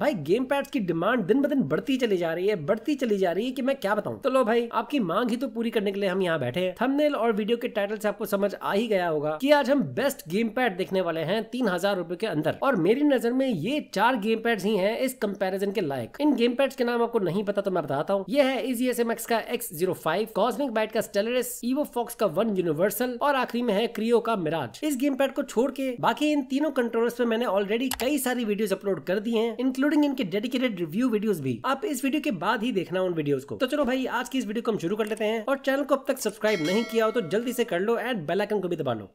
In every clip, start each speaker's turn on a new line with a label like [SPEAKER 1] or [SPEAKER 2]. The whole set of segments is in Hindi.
[SPEAKER 1] भाई गेम पैड की डिमांड दिन ब दिन बढ़ती चली जा रही है बढ़ती चली जा रही है कि मैं क्या बताऊं तो लो भाई आपकी मांग ही तो पूरी करने के लिए हम यहाँ बैठे हैं थंबनेल और वीडियो के टाइटल से आपको समझ आ ही गया होगा कि आज हम बेस्ट गेम पैड देखने वाले हैं तीन हजार रूपए के अंदर और मेरी नजर में ये चार गेम पैड ही है इस कंपेरिजन के लायक इन गेम पैड के नाम आपको नहीं पता तो मैं बताता हूँ ये है इजी एस एम एक्स का X zero five Cosmic Byte का स्टेलरिस ईवो फॉक्स का वन यूनिवर्सल और आखिरी में है क्रियो का मिराज इस गेम पैड को छोड़ के बाकी इन तीनों कंट्रोलर्स पे मैंने ऑलरेडी कई सारी वीडियो अपलोड कर दी है इंक्लूड इंक्लूडिंग इनके डेडिकेटेड रिव्यू वीडियो भी आप इस वीडियो के बाद ही देखना उन वीडियो को तो चलो भाई आज की इस वीडियो को हम शुरू कर लेते हैं और चैनल को अब तक सब्सक्राइब नहीं किया हो तो जल्दी से कर लो एंड बेलाइकन को भी दबा लो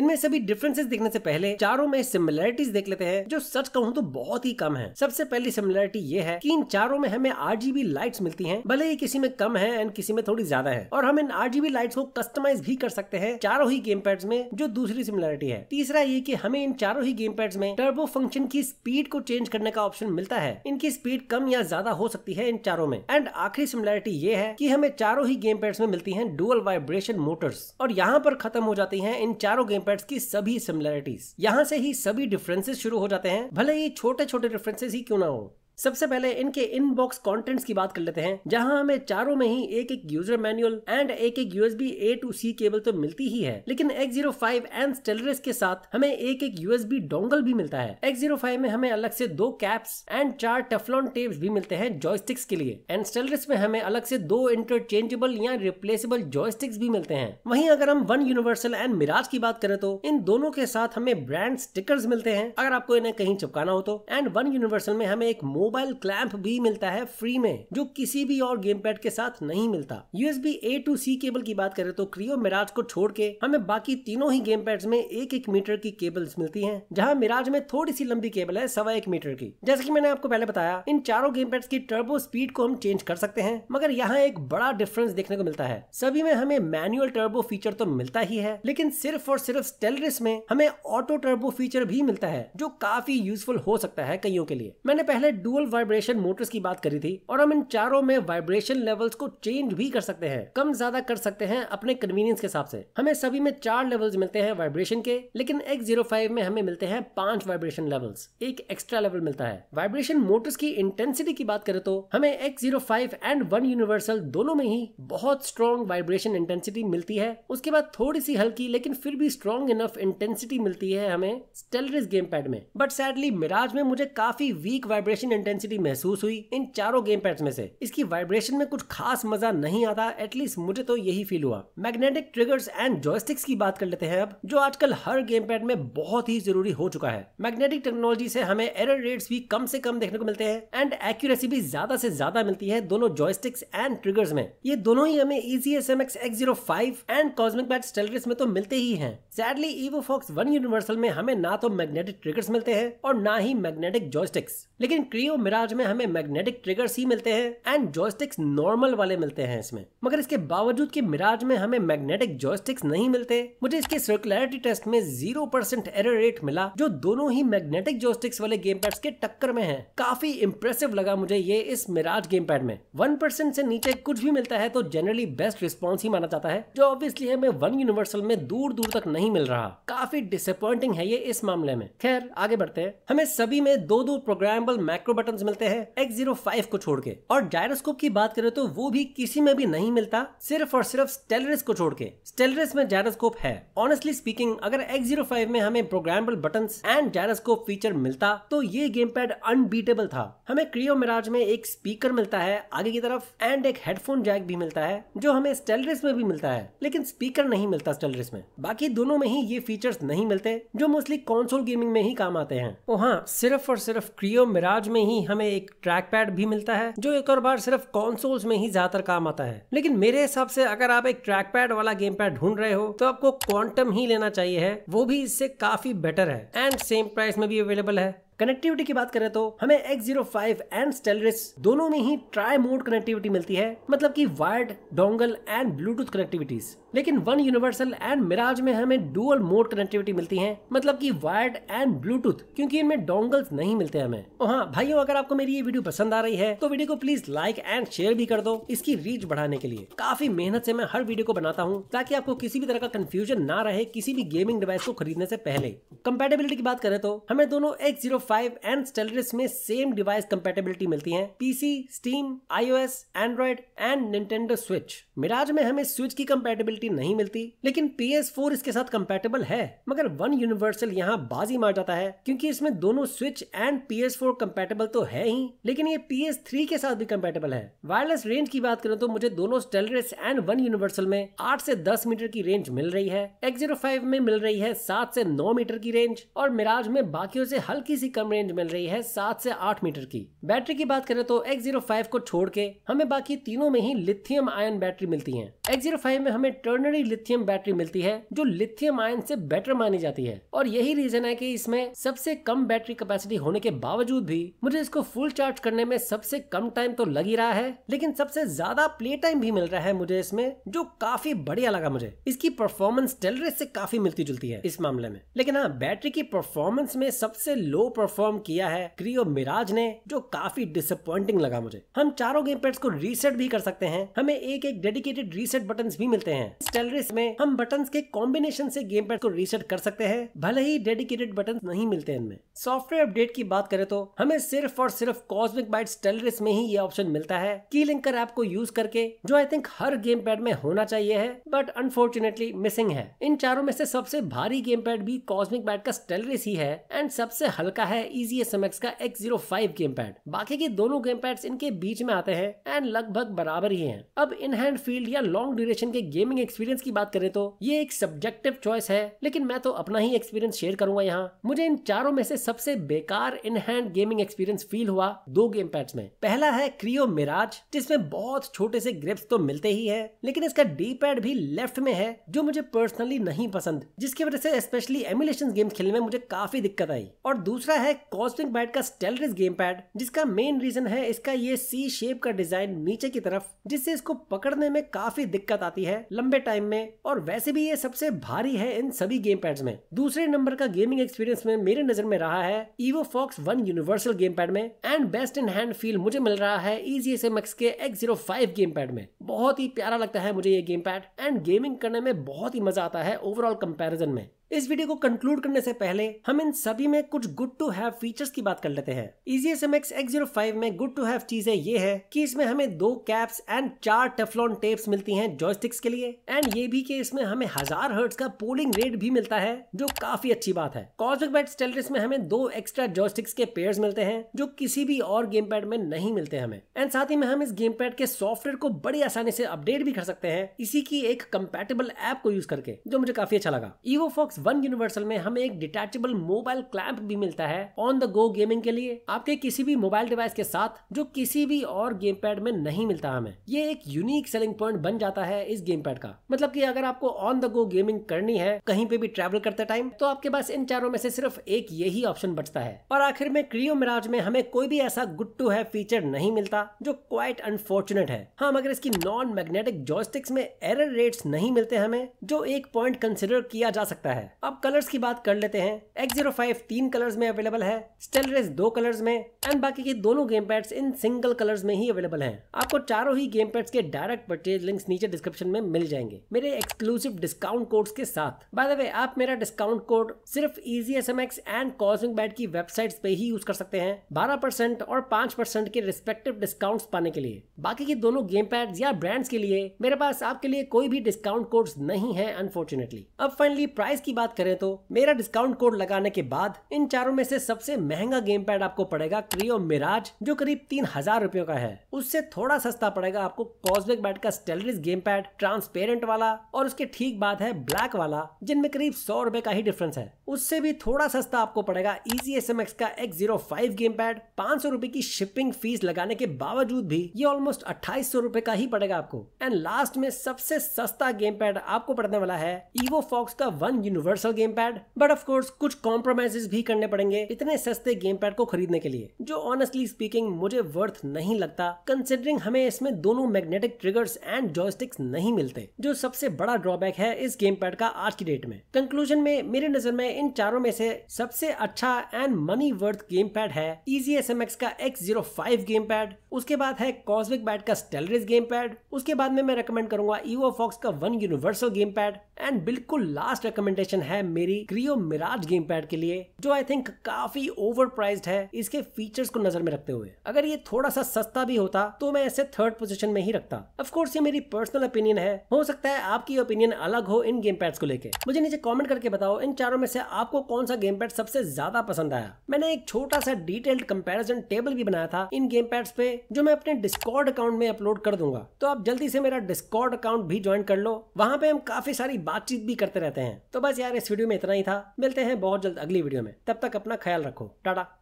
[SPEAKER 1] इनमें सभी डिफरेंसेस देखने से पहले चारों में सिमिलैरिटीज देख लेते हैं जो सच कहूँ तो बहुत ही कम है सबसे पहली सिमिलैरिटी ये है की इन चारों में हमें आर लाइट्स मिलती है भले ही किसी में कम है एंड किसी में थोड़ी ज्यादा है और हम इन आर लाइट्स को कस्टमाइज भी कर सकते हैं चारों ही गेम पैड्स में जो दूसरी सिमिलैरिटी है तीसरा ये की हमें इन चारों ही गेम पैड्स में टर्बो फंक्शन की स्पीड को चेंज करने का ऑप्शन मिलता है इनकी स्पीड कम या ज्यादा हो सकती है इन चारों में एंड आखिरी सिमिलैरिटी ये है कि हमें चारों ही गेम पैड्स में मिलती हैं डुअल वाइब्रेशन मोटर्स और यहाँ पर खत्म हो जाती हैं इन चारों गेम आईपैड्स की सभी सिमिलैरिटीज यहाँ से ही सभी डिफरेंसेस शुरू हो जाते हैं भले ही छोटे छोटे डिफरेंसेस ही क्यों ना हो सबसे पहले इनके इनबॉक्स कंटेंट्स की बात कर लेते हैं जहां हमें चारों में ही एक एक यूजर मैनुअल एंड एक एक USB A to C cable तो मिलती ही है लेकिन फाइव एंड स्टेलरिस के साथ हमें एक एक यूएसबी डोंगल भी मिलता है एक्स फाइव में हमें अलग से दो कैप्स एंड चार टेफलॉन टेप भी मिलते हैं जॉयस्टिक्स के लिए एंड स्टेलरिस में हमें अलग से दो इंटरचेंजेबल या रिप्लेसेबल जॉयस्टिक्स भी मिलते हैं वहीं अगर हम वन यूनिवर्सल एंड मिराज की बात करें तो इन दोनों के साथ हमें ब्रांड स्टिकर्स मिलते हैं अगर आपको इन्हें कहीं चिपकाना हो तो एंड वन यूनिवर्सल में हमें एक मोब मोबाइल क्लैंप भी मिलता है फ्री में जो किसी भी और गेम पैड के साथ नहीं मिलता USB A to C cable की बात करें तो क्रियो मिराज को छोड़ के हमें बाकी तीनों ही गेम पैड में एक एक मीटर की केबल्स मिलती है जहाँ मिराज में थोड़ी सी लंबी केबल है सवा एक मीटर की जैसे की मैंने आपको पहले बताया इन चारों गेम पैड की टर्बो स्पीड को हम चेंज कर सकते हैं मगर यहाँ एक बड़ा डिफरेंस देखने को मिलता है सभी में हमें मैनुअल टर्बो फीचर तो मिलता ही है लेकिन सिर्फ और सिर्फ स्टेलरिस में हमें ऑटो टर्बो फीचर भी मिलता है जो काफी यूजफुल हो सकता है कईयों के लिए मैंने पहले डुअल डुअल वाइब्रेशन मोटर्स की बात करी थी और हम इन चारों में वाइब्रेशन लेवल्स को चेंज भी कर सकते हैं कम ज्यादा कर सकते हैं अपने कन्वीनियंस के हिसाब से हमें सभी में चार लेवल्स मिलते हैं वाइब्रेशन के लेकिन एक्स जीरो फाइव में हमें मिलते हैं पांच वाइब्रेशन लेवल्स एक एक्स्ट्रा लेवल मिलता है वाइब्रेशन मोटर्स की इंटेंसिटी की बात करें तो हमें X zero five and one universal दोनों में ही बहुत स्ट्रॉन्ग वाइब्रेशन इंटेंसिटी मिलती है उसके बाद थोड़ी सी हल्की लेकिन फिर भी स्ट्रॉन्ग इनफ इंटेंसिटी मिलती है हमें स्टेलरिस गेम पैड में बट सैडली मिराज में मुझे काफी वीक वाइब्रेशन इंटेंसिटी महसूस हुई इन चारों गेम पैड्स में से इसकी वाइब्रेशन में कुछ खास मजा नहीं आता एटलीस्ट मुझे तो यही फील हुआ मैग्नेटिक ट्रिगर्स एंड जॉयस्टिक्स की बात कर लेते हैं अब जो आजकल हर गेम पैड में बहुत ही जरूरी हो चुका है मैग्नेटिक टेक्नोलॉजी से हमें एरर रेट्स भी कम से कम देखने को मिलते हैं एंड एक्यूरेसी भी ज्यादा से ज्यादा मिलती है दोनों जॉयस्टिक्स एंड ट्रिगर्स में ये दोनों ही हमें easy S M x X zero five and Cosmic Byte Stellaris में तो मिलते ही है sadly evo fox one universal में हमें ना तो मैग्नेटिक ट्रिगर्स मिलते हैं और ना ही मैग्नेटिक जॉयस्टिक्स लेकिन क्रियो टीटीओ मिराज में हमें मैग्नेटिक ट्रिगर सी मिलते हैं एंड जॉयस्टिक्स नॉर्मल वाले मिलते हैं इसमें मगर इसके बावजूद कि मिराज में हमें मैग्नेटिक जॉयस्टिक्स नहीं मिलते मुझे इसके सर्कुलरिटी टेस्ट में जीरो परसेंट एरर रेट मिला जो दोनों ही मैग्नेटिक जॉयस्टिक्स वाले गेम पैड के टक्कर में है काफी इंप्रेसिव लगा मुझे ये इस मिराज गेम पैड में वन परसेंट से नीचे कुछ भी मिलता है तो जनरली बेस्ट रिस्पॉन्स ही माना जाता है जो ऑब्वियसली हमें वन यूनिवर्सल में दूर दूर तक नहीं मिल रहा काफी डिसअपॉइंटिंग है ये इस मामले में खैर आगे बढ़ते हैं हमें सभी में दो दो प्रोग्रामेबल मैक्रो बटन मिलते हैं एक्स जीरो फाइव को छोड़ के और जायरोस्कोप की बात करें तो वो भी किसी में भी नहीं मिलता सिर्फ और सिर्फ स्टेलरिस को छोड़ के स्टेलरिस में जायरोस्कोप है ऑनेस्टली स्पीकिंग अगर एक्स जीरो फाइव में हमें programmable button and gyroscope feature मिलता तो ये गेम पैड अनबीटेबल था हमें क्रियो मिराज में एक स्पीकर मिलता है आगे की तरफ एंड एक हेडफोन जैक भी मिलता है जो हमें स्टेलरिस में भी मिलता है लेकिन स्पीकर नहीं मिलता स्टेलरिस में बाकी दोनों में ही ये फीचर्स नहीं मिलते जो मोस्टली कॉन्सोल गेमिंग में ही काम आते हैं ओ तो हाँ सिर्फ और सिर्फ क्रियो मिराज में ही नहीं हमें एक ट्रैक पैड भी मिलता है जो एक और बार सिर्फ कॉन्सोल्स में ही ज्यादातर काम आता है लेकिन मेरे हिसाब से अगर आप एक ट्रैक पैड वाला गेम पैड ढूंढ रहे हो तो आपको क्वांटम ही लेना चाहिए है वो भी इससे काफी बेटर है एंड सेम प्राइस में भी अवेलेबल है कनेक्टिविटी की बात करें तो हमें X05 एंड स्टेलरिस दोनों में ही ट्राई मोड कनेक्टिविटी मिलती है मतलब कि wired dongle and Bluetooth connectivities लेकिन वन यूनिवर्सल एंड मिराज में हमें डुअल मोड कनेक्टिविटी मिलती है मतलब कि वायर्ड एंड ब्लूटूथ क्योंकि इनमें डोंगल्स नहीं मिलते हमें और हाँ भाइयों अगर आपको मेरी ये वीडियो पसंद आ रही है तो वीडियो को प्लीज लाइक एंड शेयर भी कर दो इसकी रीच बढ़ाने के लिए काफी मेहनत से मैं हर वीडियो को बनाता हूँ ताकि आपको किसी भी तरह का कंफ्यूजन ना रहे किसी भी गेमिंग डिवाइस को खरीदने से पहले कंपेटेबिलिटी की बात करें तो हमें दोनों X zero five and Stellaris में सेम डिवाइस कंपेटेबिलिटी मिलती है PC Steam S Android and Nintendo Switch Mirage में हमें स्विच की कंपेटेबिलिटी कंपेटेबिलिटी नहीं मिलती लेकिन पी इसके साथ कंपेटेबल है मगर वन यूनिवर्सल यहाँ बाजी मार जाता है क्योंकि इसमें दोनों Switch and P S compatible तो है ही लेकिन ये पी एस थ्री के साथ भी कंपेटेबल है वायरलेस रेंज की बात करें तो मुझे दोनों स्टेलरेस एंड वन यूनिवर्सल में आठ से दस मीटर की रेंज मिल रही है एक्स में मिल रही है सात से नौ मीटर की रेंज और मिराज में बाकियों से हल्की सी कम रेंज मिल रही है सात से आठ मीटर की बैटरी की बात करें तो एक्स को छोड़ के हमें बाकी तीनों में ही लिथियम आयन बैटरी मिलती है X05 में हमें टर्नरी लिथियम बैटरी मिलती है जो लिथियम आयन से बेटर मानी जाती है और यही रीजन है कि इसमें सबसे कम बैटरी कैपेसिटी होने के बावजूद भी मुझे इसको फुल चार्ज करने में सबसे कम टाइम तो लग ही रहा है लेकिन सबसे ज्यादा प्ले टाइम भी मिल रहा है मुझे इसमें जो काफी बढ़िया लगा मुझे इसकी परफॉर्मेंस टेलरेस से काफी मिलती जुलती है इस मामले में लेकिन हाँ बैटरी की परफॉर्मेंस में सबसे लो परफॉर्म किया है क्रियो मिराज ने जो काफी डिसअपॉइंटिंग लगा मुझे हम चारों गेम पैड्स को रीसेट भी कर सकते हैं हमें एक एक डेडिकेटेड रीसेट रीसेट बटन भी मिलते हैं स्टेलरिस में हम बटन के कॉम्बिनेशन से गेम पैड को रीसेट कर सकते हैं भले ही डेडिकेटेड बटन नहीं मिलते इनमें सॉफ्टवेयर अपडेट की बात करें तो हमें सिर्फ और सिर्फ कॉस्मिक बाइट स्टेलरिस में ही ये ऑप्शन मिलता है की लिंकर ऐप को यूज करके जो आई थिंक हर गेम पैड में होना चाहिए है बट अनफॉर्चुनेटली मिसिंग है इन चारों में से सबसे भारी गेम पैड भी कॉस्मिक बैट का स्टेलरिस ही है एंड सबसे हल्का है इजी एस एम एक्स का X zero five game pad बाकी के दोनों गेम पैड इनके बीच में आते हैं एंड लगभग बराबर ही है अब इन हैंड फील्ड या लॉन्ग लॉन्ग ड्यूरेशन के गेमिंग एक्सपीरियंस की बात करें तो ये एक सब्जेक्टिव चॉइस है लेकिन मैं तो अपना ही एक्सपीरियंस शेयर करूंगा यहाँ मुझे इन चारों में से सबसे बेकार in hand gaming experience feel हुआ दो गेम पैड्स में पहला है क्रियो मिराज जिसमें बहुत छोटे से ग्रिप्स तो मिलते ही है लेकिन इसका डी पैड भी लेफ्ट में है जो मुझे पर्सनली नहीं पसंद जिसकी वजह से स्पेशली एमुलेशन गेम खेलने में मुझे काफी दिक्कत आई और दूसरा है कॉस्टिंग बैट का स्टेलरिस गेम पैड जिसका मेन रीजन है इसका ये सी शेप का डिजाइन नीचे की तरफ जिससे इसको पकड़ने में काफी दिक्कत आती है लंबे टाइम में और वैसे भी ये सबसे भारी है इन सभी गेम पैड में दूसरे नंबर का गेमिंग एक्सपीरियंस में मेरे नजर में रहा है Evo fox one Universal game pad में and best in hand feel मुझे मिल रहा है easy S K X zero five game pad में बहुत ही प्यारा लगता है मुझे ये गेम पैड एंड गेमिंग करने में बहुत ही मजा आता है ओवरऑल कंपेरिजन में इस वीडियो को कंक्लूड करने से पहले हम इन सभी में कुछ गुड टू हैव फीचर्स की बात कर लेते हैं Easy S M x X zero five में गुड टू हैव चीजें ये है कि इसमें हमें दो कैप्स एंड चार टेफलॉन टेप्स मिलती हैं जॉयस्टिक्स के लिए एंड ये भी कि इसमें हमें हजार हर्ट्स का पोलिंग रेट भी मिलता है जो काफी अच्छी बात है कॉस्मिक बैट स्टेलरिस में हमें दो एक्स्ट्रा जॉयस्टिक्स के पेयर्स मिलते हैं जो किसी भी और गेम पैड में नहीं मिलते हमें एंड साथ ही में हम इस गेम पैड के सॉफ्टवेयर को बड़ी आसानी से अपडेट भी कर सकते हैं इसी की एक कंपेटेबल एप को यूज करके जो मुझे काफी अच्छा लगा ईवो फॉक्स वन यूनिवर्सल में हमें एक डिटेचेबल मोबाइल क्लैंप भी मिलता है ऑन द गो गेमिंग के लिए आपके किसी भी मोबाइल डिवाइस के साथ जो किसी भी और गेम पैड में नहीं मिलता हमें ये एक यूनिक सेलिंग पॉइंट बन जाता है इस गेम पैड का मतलब की अगर आपको ऑन द गो गेमिंग करनी है कहीं पे भी ट्रेवल करते टाइम तो आपके पास इन चारों में से सिर्फ एक यही ऑप्शन बचता है और आखिर में क्रियो मिराज में हमें कोई भी ऐसा गुड टू है फीचर नहीं मिलता जो क्वाइट अनफॉर्चुनेट है हाँ मगर इसकी नॉन मैग्नेटिक जॉयस्टिक्स में एरर रेट्स नहीं मिलते हमें जो एक पॉइंट कंसिडर किया जा सकता है अब कलर्स की बात कर लेते हैं एक्स जीरो फाइव तीन कलर्स में अवेलेबल है स्टेलरेस दो कलर्स में एंड बाकी के दोनों game pads in single colours में ही अवेलेबल हैं आपको चारों ही गेम पैड्स के डायरेक्ट परचेज लिंक्स नीचे डिस्क्रिप्शन में मिल जाएंगे मेरे एक्सक्लूसिव डिस्काउंट कोड्स के साथ बाय द वे आप मेरा डिस्काउंट कोड सिर्फ Easy S M X and Cosmic Byte की वेबसाइट पे ही यूज कर सकते हैं बारह परसेंट और पांच परसेंट के रिस्पेक्टिव डिस्काउंट पाने के लिए बाकी के दोनों गेम पैड या ब्रांड्स के लिए मेरे पास आपके लिए कोई भी डिस्काउंट कोड नहीं है अनफॉर्चुनेटली अब फाइनली प्राइस की बात करें तो मेरा डिस्काउंट कोड लगाने के बाद इन चारों में से सबसे महंगा गेम पैड आपको पड़ेगा क्रियो मिराज जो करीब तीन हजार रुपयों का है उससे थोड़ा सस्ता पड़ेगा आपको कॉस्मिक बैट का स्टेलरिस गेम पैड ट्रांसपेरेंट वाला और उसके ठीक बाद है ब्लैक वाला जिनमें करीब सौ रूपए का ही डिफरेंस है उससे भी थोड़ा सस्ता आपको पड़ेगा इजी एस का X zero five game pad पांच सौ रुपए की शिपिंग फीस लगाने के बावजूद भी ये ऑलमोस्ट अट्ठाईस सौ रुपए का ही पड़ेगा आपको एंड लास्ट में सबसे सस्ता गेम पैड आपको पड़ने वाला है ईवो फॉक्स का One Universe Universal game pad but of course कुछ कॉम्प्रोमाइजेस भी करने पड़ेंगे इतने सस्ते गेम पैड को खरीदने के लिए जो ऑनेस्टली स्पीकिंग मुझे वर्थ नहीं लगता कंसिडरिंग हमें इसमें दोनों मैग्नेटिक ट्रिगर्स एंड जॉयस्टिक्स नहीं मिलते जो सबसे बड़ा ड्रॉबैक है इस गेम पैड का आज की डेट में कंक्लूजन में मेरी नजर में इन चारों में से सबसे अच्छा and money worth game pad है इजी एस एम एक्स का X zero five game pad उसके बाद है कॉस्मिक बैट का स्टेलरिस गेम पैड उसके बाद में मैं रेकमेंड करूंगा ईवो e फॉक्स का one Universal game pad and बिल्कुल लास्ट रिकमेंडेशन ऑप्शन है मेरी क्रियो मिराज गेम पैड के लिए जो आई थिंक काफी ओवर प्राइज है इसके फीचर्स को नजर में रखते हुए अगर ये थोड़ा सा सस्ता भी होता तो मैं इसे थर्ड पोजिशन में ही रखता अफकोर्स ये मेरी पर्सनल ओपिनियन है हो सकता है आपकी ओपिनियन अलग हो इन गेम पैड्स को लेकर मुझे नीचे कॉमेंट करके बताओ इन चारों में से आपको कौन सा गेम पैड सबसे ज्यादा पसंद आया मैंने एक छोटा सा डिटेल्ड कंपेरिजन टेबल भी बनाया था इन गेम पैड्स पे जो मैं अपने डिस्कॉर्ड अकाउंट में अपलोड कर दूंगा तो आप जल्दी से मेरा डिस्कॉर्ड अकाउंट भी ज्वाइन कर लो वहाँ पे हम काफी सारी बातचीत भी करते रहते हैं तो बस यार इस वीडियो में इतना ही था मिलते हैं बहुत जल्द अगली वीडियो में तब तक अपना ख्याल रखो टाटा